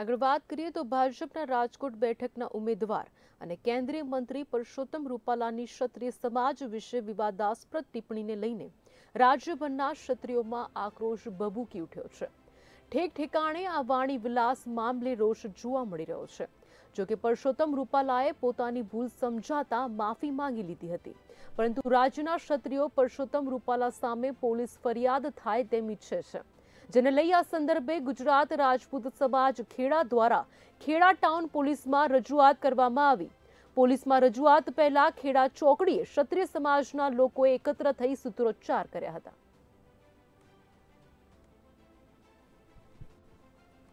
આગળ વાત કરીએ તો ભાજપના રાજકોટ બેઠકના ઉમેદવાર અને કેન્દ્રીય મંત્રી પરસોત્તમ રૂપાલાની ક્ષત્રિય સમાજ વિશે વિવાદાસ્પદ ટિપ્પણીને લઈને રાજ્યભરના ક્ષત્રિયોમાં આક્રોશ ભભૂકી ઉઠ્યો છે ઠેક ઠેકાણે આ વાણી વિલાસ મામલે રોષ જોવા મળી રહ્યો છે જોકે પરસોત્તમ રૂપાલાએ પોતાની ભૂલ સમજાતા માફી માંગી લીધી હતી પરંતુ રાજ્યના ક્ષત્રિયો પરસોત્તમ રૂપાલા સામે પોલીસ ફરિયાદ થાય તેમ ઈચ્છે છે જેને લઈ આ સંદર્ભે ગુજરાત રાજપૂત સમાજ ખેડા દ્વારા ખેડા ટાઉન પોલીસમાં રજૂઆત કરવામાં આવી પોલીસમાં રજૂઆત પહેલા ખેડા ચોકડીએ ક્ષત્રિય સમાજના લોકોએ એકત્ર થઈ સૂત્રોચ્ચાર કર્યા હતા